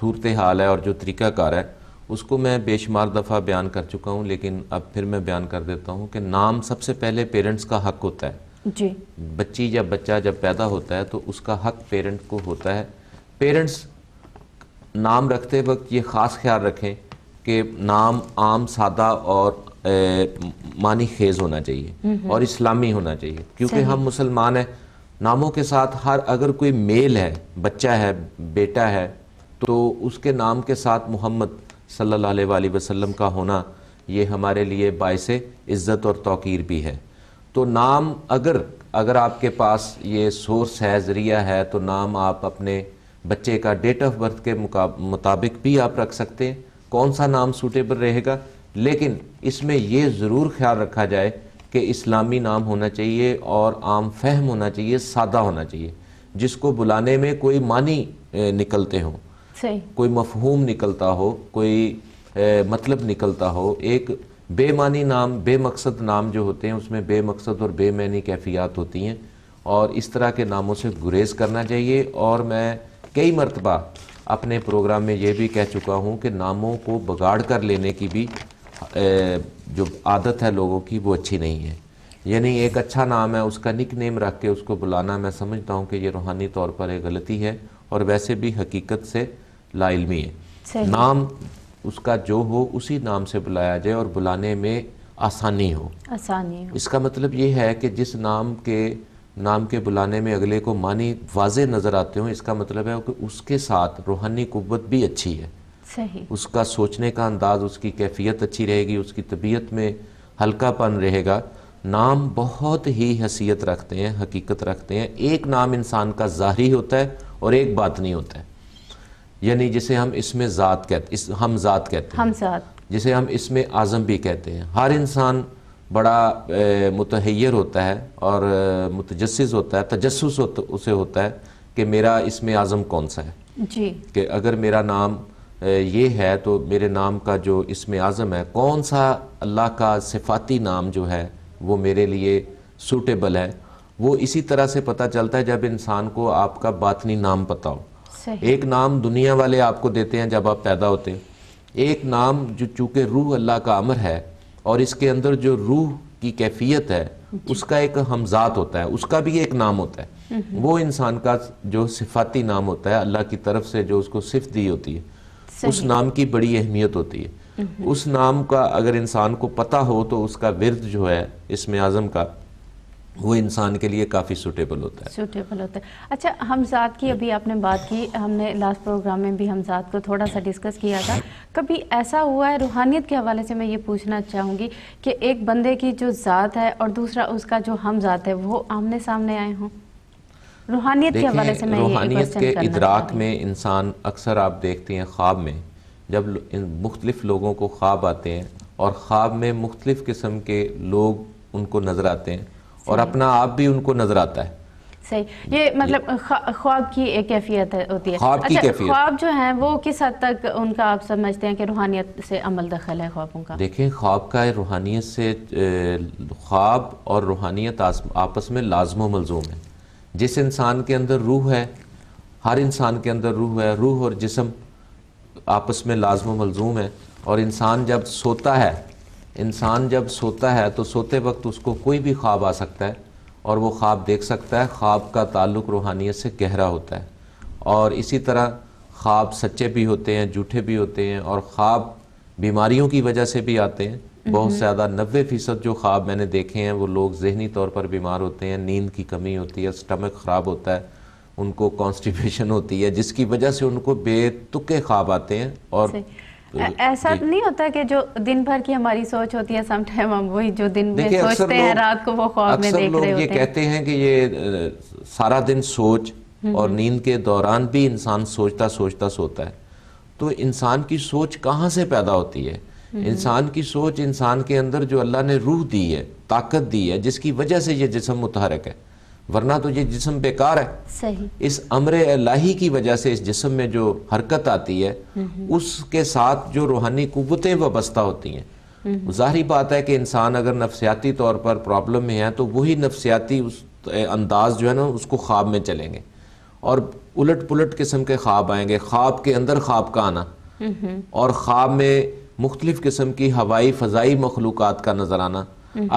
सूरत हाल है और जो तरीक़ाकार है उसको मैं बेशुमार दफ़ा बयान कर चुका हूँ लेकिन अब फिर मैं बयान कर देता हूँ कि नाम सबसे पहले पेरेंट्स का हक होता है जी बच्ची या बच्चा जब पैदा होता है तो उसका हक पेरेंट को होता है पेरेंट्स नाम रखते वक्त ये ख़ास ख्याल रखें कि नाम आम सादा और ए, मानी खेज होना चाहिए और इस्लामी होना चाहिए क्योंकि हम मुसलमान हैं नामों के साथ हर अगर कोई मेल है बच्चा है बेटा है तो उसके नाम के साथ मोहम्मद सल्ला अलैहि का होना ये हमारे लिए बायस इज़्ज़त और तोक़ीर भी है तो नाम अगर अगर आपके पास ये सोर्स है ज़रिया है तो नाम आप अपने बच्चे का डेट ऑफ बर्थ के मुताबिक भी आप रख सकते हैं कौन सा नाम सूटेबल रहेगा लेकिन इसमें ये ज़रूर ख्याल रखा जाए कि इस्लामी नाम होना चाहिए और आम फहम होना चाहिए सादा होना चाहिए जिसको बुलाने में कोई मानी निकलते हों कोई मफहूम निकलता हो कोई ए, मतलब निकलता हो एक बेमानी नाम बेमकसद नाम जो होते हैं उसमें बेमकसद और बेमैनी कैफियात होती हैं और इस तरह के नामों से गुरेज करना चाहिए और मैं कई मरतबा अपने प्रोग्राम में ये भी कह चुका हूँ कि नामों को बगाड़ कर लेने की भी जो आदत है लोगों की वो अच्छी नहीं है यानी एक अच्छा नाम है उसका निक नेम रख के उसको बुलाना मैं समझता हूँ कि ये रूहानी तौर पर एक गलती है और वैसे भी हकीकत से लाइलमी है नाम उसका जो हो उसी नाम से बुलाया जाए और बुलाने में आसानी हो आसानी हो इसका मतलब ये है कि जिस नाम के नाम के बुलाने में अगले को मानी वाजे नज़र आते हो इसका मतलब है कि उसके साथ रूहानी कुत भी अच्छी है सही उसका सोचने का अंदाज़ उसकी कैफियत अच्छी रहेगी उसकी तबीयत में हल्कापन रहेगा नाम बहुत ही हसीयत रखते हैं हकीकत रखते हैं एक नाम इंसान का ज़ाहरी होता है और एक बात नहीं होता है यानी जिसे हम इसमें ज़ात कहते इस हम ज़ात कहते हैं हम ज़ात जिसे हम इसमें आज़म भी कहते हैं हर इंसान बड़ा मुतहैर होता है और मुतजस होता है तजस हो, उसे होता है कि मेरा इसमें आज़म कौन सा है जी कि अगर मेरा नाम ये है तो मेरे नाम का जो इसमें आज़म है कौन सा अल्लाह का सिफाती नाम जो है वो मेरे लिए सूटेबल है वो इसी तरह से पता चलता है जब इंसान को आपका बातनी नाम पता हो एक नाम दुनिया वाले आपको देते हैं जब आप पैदा होते हैं एक नाम जो चूंकि रूह अल्लाह का अमर है और इसके अंदर जो रूह की कैफियत है उसका एक हमजात होता है उसका भी एक नाम होता है वो इंसान का जो सिफाती नाम होता है अल्लाह की तरफ से जो उसको सिफ दी होती है उस नाम की बड़ी अहमियत होती है उस नाम का अगर इंसान को पता हो तो उसका विरद जो है इसमें आज़म का वो इंसान के लिए काफ़ी सूटेबल होता है सूटेबल होता है अच्छा हमजाद की अभी आपने बात की हमने लास्ट प्रोग्राम में भी हमजाद को थोड़ा सा डिस्कस किया था कभी ऐसा हुआ है रूहानियत के हवाले से मैं ये पूछना चाहूँगी कि एक बंदे की जो ज़ात है और दूसरा उसका जो हमजाद है वो आमने सामने आए हों रूहानियत के हवाले से मैं रूहानियत के इदराक में इंसान अक्सर आप देखते हैं ख्वाब में जब मुख्तलिफ़ लोगों को ख्वाब आते हैं और ख्वाब में मुख्तलिफ़ किस्म के लोग उनको नज़र आते हैं और अपना आप भी उनको नजर आता है सही ये मतलब ख्वाब की एक कैफियत होती है ख्वाब अच्छा, की ख्वाब जो है वो किस हद तक उनका आप समझते हैं कि रूहानियत से अमल दखल है ख्वाबों का देखें ख्वाब का रूहानियत से ख्वाब और रूहानियत आपस में लाजमो मलजूम है जिस इंसान के अंदर रूह है हर इंसान के अंदर रूह है रूह और जिसम आपस में लाजमो मलजूम है और इंसान जब सोता है इंसान जब सोता है तो सोते वक्त उसको कोई भी ख्वाब आ सकता है और वो ख्वाब देख सकता है ख्वाब का ताल्लुक रूहानियत से गहरा होता है और इसी तरह ख्वाब सच्चे भी होते हैं झूठे भी होते हैं और ख्वाब बीमारियों की वजह से भी आते हैं बहुत ज़्यादा नब्बे फ़ीसद जो ख्वाब मैंने देखे हैं वो लोग जहनी तौर पर बीमार होते हैं नींद की कमी होती है स्टमक ख़राब होता है उनको कॉन्स्टिपेशन होती है जिसकी वजह से उनको बेतुके ख्वाब आते हैं और तो ऐसा नहीं होता कि जो दिन भर की हमारी सोच होती है समटाइम हम वही जो दिन में सोचते हैं रात को वो ख्वाब में देख रहे होते हैं ये कहते हैं कि ये सारा दिन सोच हम्म, और हम्म। नींद के दौरान भी इंसान सोचता सोचता सोता है तो इंसान की सोच कहाँ से पैदा होती है हम्म। इंसान की सोच इंसान के अंदर जो अल्लाह ने रूह दी है ताकत दी है जिसकी वजह से ये जिसम मुतहरक है वरना तो ये जिसम बेकार है सही इस अमर अलाही की वजह से इस जिसम में जो हरकत आती है उसके साथ जो रूहानी कुतें वाबस्ता होती हैं जाहरी बात है कि इंसान अगर नफसियाती तौर पर प्रॉब्लम में है तो वही नफसियाती उस अंदाज जो है ना उसको ख्वाब में चलेंगे और उलट पुलट किस्म के ख्वाब आएंगे ख्वाब के अंदर ख्वाब का आना और ख्वाब में मुख्तलिफ़ किस्म की हवाई फ़जाई मखलूक का नजर आना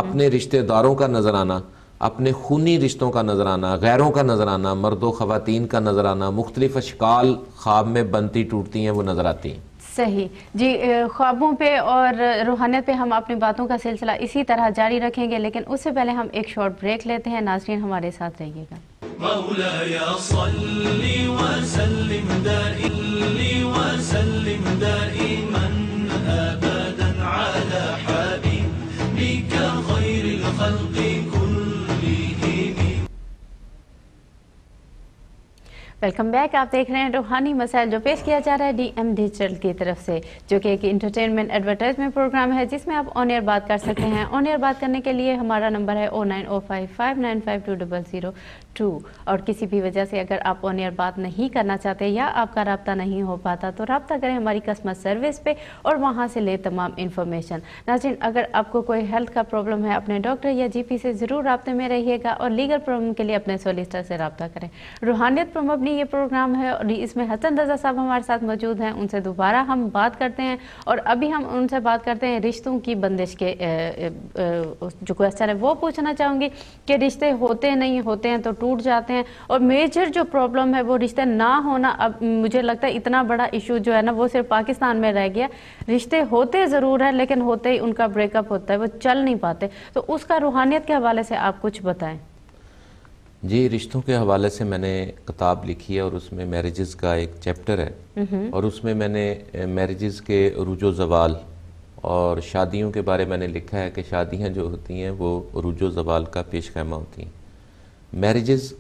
अपने रिश्तेदारों का नजर आना अपने खूनी रिश्तों का नजर आना गैरों का नजर आना मर्द खातन का नजर आना मुख्तलिफ अशकाल ख्वाब में बनती टूटती हैं वो नज़र आती हैं सही जी ख्वाबों पे और रूहानियत पे हम अपनी बातों का सिलसिला इसी तरह जारी रखेंगे लेकिन उससे पहले हम एक शॉर्ट ब्रेक लेते हैं नाजरीन हमारे साथ रहिएगा خير الخلق वेलकम बैक आप देख रहे हैं रूहानी मसाइल जो पेश किया जा रहा है डीएम डिजिटल की तरफ से जो कि एक इंटरटेनमेंट एडवर्टाइजमेंट प्रोग्राम है जिसमें आप ऑन एयर बात कर सकते हैं ऑन एयर बात करने के लिए हमारा नंबर है O nine O five five nine five two double zero two और किसी भी वजह से अगर आप ऑन एयर बात नहीं करना चाहते या आपका रबता नहीं हो पाता तो रबता करें हमारी कस्टमर सर्विस पे और वहाँ से ले तमाम इन्फॉर्मेशन नाजिन अगर आपको कोई हेल्थ का प्रॉब्लम है अपने डॉक्टर या जीपी से ज़रूर रबते में रहिएगा और लीगल प्रॉब्लम के लिए अपने सोलिस्टर से रबता करें रूहानियत पर मबनी ये प्रोग्राम है और इसमें हसन रजा साहब हमारे साथ मौजूद हैं उनसे दोबारा हम बात करते हैं और अभी हम उनसे बात करते हैं रिश्तों की बंदिश के जो क्वेश्चन है वो पूछना चाहूँगी कि रिश्ते होते नहीं होते हैं तो टूट जाते हैं और मेजर जो प्रॉब्लम है वो रिश्ते ना होना अब मुझे लगता है इतना बड़ा इशू जो है ना वो सिर्फ पाकिस्तान में रह गया रिश्ते होते ज़रूर हैं लेकिन होते ही उनका ब्रेकअप होता है वो चल नहीं पाते तो उसका रूहानियत के हवाले से आप कुछ बताएं जी रिश्तों के हवाले से मैंने किताब लिखी है और उसमें मैरिजेस का एक चैप्टर है और उसमें मैंने मैरिजेस के रुजो जवाल और शादियों के बारे मैंने लिखा है कि शादियां जो होती हैं वो रुजो जवाल का पेश खैमा होती हैं मैरिजेज़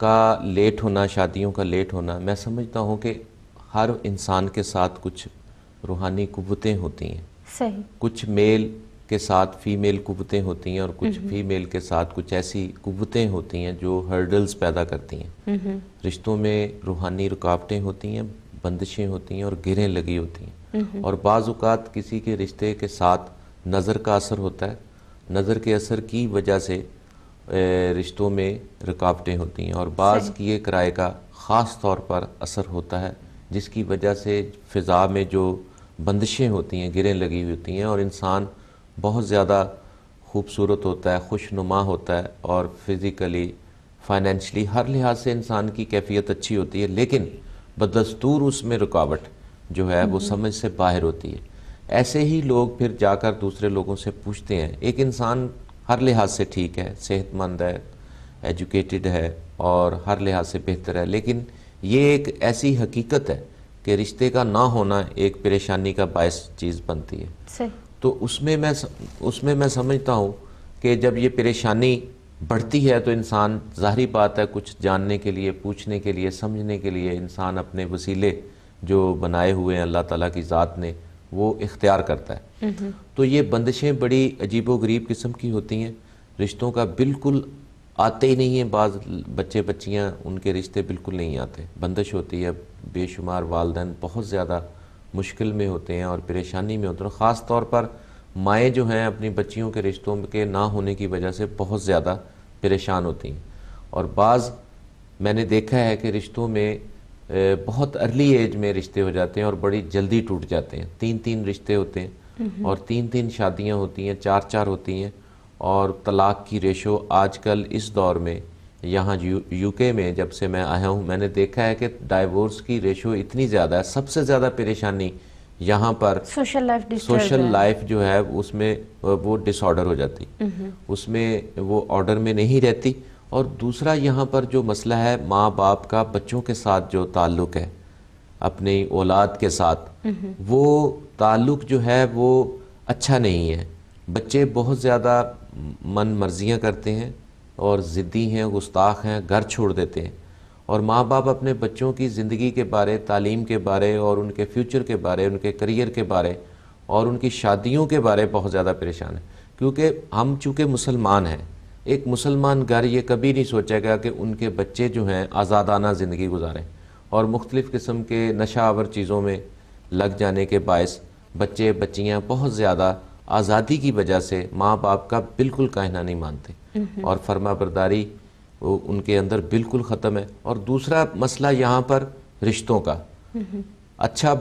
का लेट होना शादियों का लेट होना मैं समझता हूँ कि हर इंसान के साथ कुछ रूहानी कुवतें होती हैं सही कुछ मेल के साथ फीमेल कुवतें होती हैं और कुछ फीमेल के साथ कुछ ऐसी कुवतें होती हैं जो हर्डल्स पैदा करती हैं रिश्तों में रूहानी रुकावटें होती हैं बंदिशें होती हैं और गिरें लगी होती हैं और बाज़ात किसी के रिश्ते के साथ नज़र का असर होता है नज़र के असर की वजह से रिश्तों में रुकावटें होती हैं और बाज़ किए किराए का ख़ास तौर पर असर होता है जिसकी वजह से फ़िज़ा में जो बंदिशें होती हैं गिरें लगी होती हैं और इंसान बहुत ज़्यादा खूबसूरत होता है खुशनुमा होता है और फिज़िकली फाइनेंशली हर लिहाज से इंसान की कैफियत अच्छी होती है लेकिन बदस्तूर उसमें रुकावट जो है वो हम्म। समझ से बाहर होती है ऐसे ही लोग फिर जाकर दूसरे लोगों से पूछते हैं एक इंसान हर लिहाज से ठीक है सेहतमंद है एजुकेटेड है और हर लिहाज से बेहतर है लेकिन ये एक ऐसी हकीकत है कि रिश्ते का ना होना एक परेशानी का बायस चीज़ बनती है सही। तो उसमें मैं उसमें मैं समझता हूँ कि जब ये परेशानी बढ़ती है तो इंसान ज़ाहरी बात है कुछ जानने के लिए पूछने के लिए समझने के लिए इंसान अपने वसीले जो बनाए हुए हैं अल्लाह ताला की ज़ात ने वो इख्तियार करता है तो ये बंदिशें बड़ी अजीब गरीब किस्म की होती हैं रिश्तों का बिल्कुल आते ही नहीं हैं बाज़ बच्चे बच्चियाँ उनके रिश्ते बिल्कुल नहीं आते बंदिश होती है बेशुमार वालदे बहुत ज़्यादा मुश्किल में होते हैं और परेशानी में होते हैं ख़ास तौर पर माएँ जो हैं अपनी बच्चियों के रिश्तों के ना होने की वजह से बहुत ज़्यादा परेशान होती हैं और बाज़ मैंने देखा है कि रिश्तों में बहुत अर्ली एज में रिश्ते हो जाते हैं और बड़ी जल्दी टूट जाते हैं तीन तीन रिश्ते होते हैं और तीन तीन शादियां होती हैं चार चार होती हैं और तलाक की रेशो आजकल इस दौर में यहाँ यू यूके में जब से मैं आया हूँ मैंने देखा है कि डाइवोर्स की रेशो इतनी ज़्यादा है सबसे ज़्यादा परेशानी यहाँ पर सोशल लाइफ सोशल लाइफ जो है उसमें वो डिसऑर्डर हो जाती उसमें वो ऑर्डर में नहीं रहती और दूसरा यहाँ पर जो मसला है माँ बाप का बच्चों के साथ जो ताल्लुक़ है अपने औलाद के साथ वो ताल्लुक़ जो है वो अच्छा नहीं है बच्चे बहुत ज़्यादा मन मर्जियाँ करते हैं और ज़िद्दी हैं गुस्ताख हैं घर छोड़ देते हैं और माँ बाप अपने बच्चों की ज़िंदगी के बारे तालीम के बारे और उनके फ्यूचर के बारे उनके करियर के बारे और उनकी शादियों के बारे बहुत ज़्यादा परेशान है क्योंकि हम चूँकि मुसलमान हैं एक मुसलमान घर ये कभी नहीं सोचेगा कि उनके बच्चे जो हैं आज़ादाना ज़िंदगी गुजारें और मुख्तलिफ़ किस्म के नशावर चीज़ों में लग जाने के बायस बच्चे बच्चियाँ बहुत ज़्यादा आज़ादी की वजह से माँ बाप का बिल्कुल कहना नहीं मानते और फर्मा बरदारी वो उनके अंदर बिल्कुल ख़त्म है और दूसरा मसला यहाँ पर रिश्तों का अच्छा